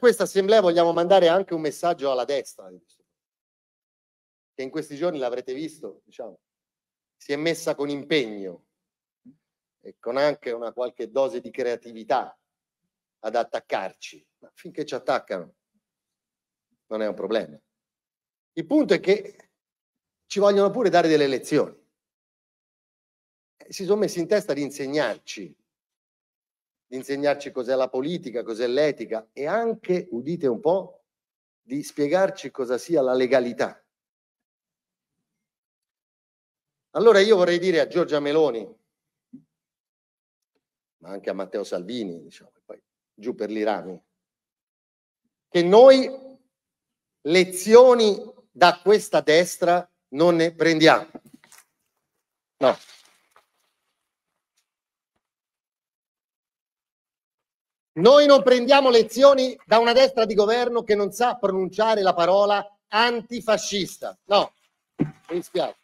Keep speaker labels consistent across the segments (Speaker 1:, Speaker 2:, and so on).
Speaker 1: questa assemblea vogliamo mandare anche un messaggio alla destra, che in questi giorni l'avrete visto, diciamo, si è messa con impegno e con anche una qualche dose di creatività ad attaccarci, ma finché ci attaccano non è un problema. Il punto è che ci vogliono pure dare delle lezioni. Eh, si sono messi in testa di insegnarci di insegnarci cos'è la politica, cos'è l'etica e anche, udite un po', di spiegarci cosa sia la legalità. Allora io vorrei dire a Giorgia Meloni, ma anche a Matteo Salvini, diciamo, poi giù per l'Irani, che noi lezioni da questa destra non ne prendiamo. No. Noi non prendiamo lezioni da una destra di governo che non sa pronunciare la parola antifascista. No, mi dispiace.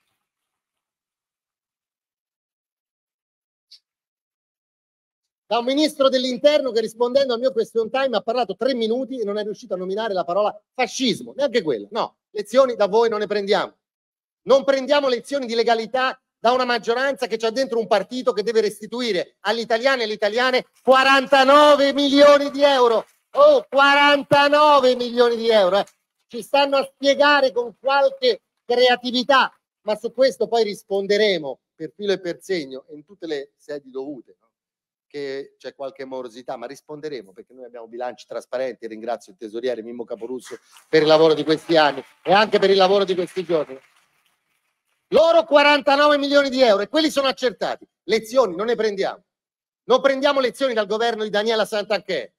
Speaker 1: da un ministro dell'interno che rispondendo al mio question time ha parlato tre minuti e non è riuscito a nominare la parola fascismo, neanche quella. No, lezioni da voi non ne prendiamo. Non prendiamo lezioni di legalità da una maggioranza che c'ha dentro un partito che deve restituire agli italiani e alle italiane 49 milioni di euro. Oh, 49 milioni di euro. Eh. Ci stanno a spiegare con qualche creatività, ma su questo poi risponderemo per filo e per segno in tutte le sedi dovute che c'è qualche morosità, ma risponderemo perché noi abbiamo bilanci trasparenti. Ringrazio il tesoriere Mimmo Caporusso per il lavoro di questi anni e anche per il lavoro di questi giorni. Loro 49 milioni di euro e quelli sono accertati. Lezioni non ne prendiamo. Non prendiamo lezioni dal governo di Daniela Santanchè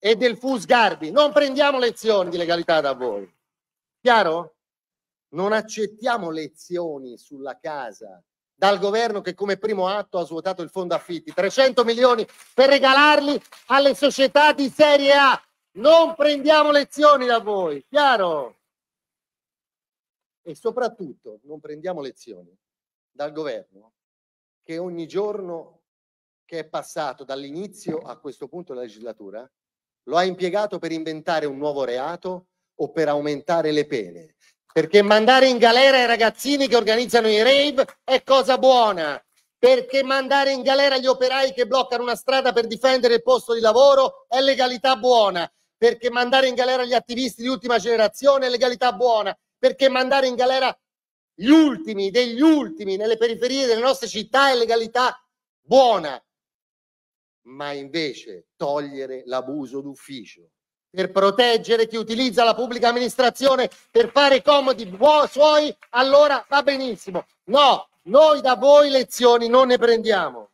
Speaker 1: e del FUS Garbi. Non prendiamo lezioni di legalità da voi. Chiaro? Non accettiamo lezioni sulla casa dal governo che come primo atto ha svuotato il fondo affitti, 300 milioni per regalarli alle società di serie A. Non prendiamo lezioni da voi, chiaro? E soprattutto non prendiamo lezioni dal governo che ogni giorno che è passato dall'inizio a questo punto della legislatura lo ha impiegato per inventare un nuovo reato o per aumentare le pene. Perché mandare in galera i ragazzini che organizzano i rave è cosa buona, perché mandare in galera gli operai che bloccano una strada per difendere il posto di lavoro è legalità buona, perché mandare in galera gli attivisti di ultima generazione è legalità buona, perché mandare in galera gli ultimi degli ultimi nelle periferie delle nostre città è legalità buona, ma invece togliere l'abuso d'ufficio per proteggere chi utilizza la pubblica amministrazione per fare comodi suoi, allora va benissimo. No, noi da voi lezioni non ne prendiamo.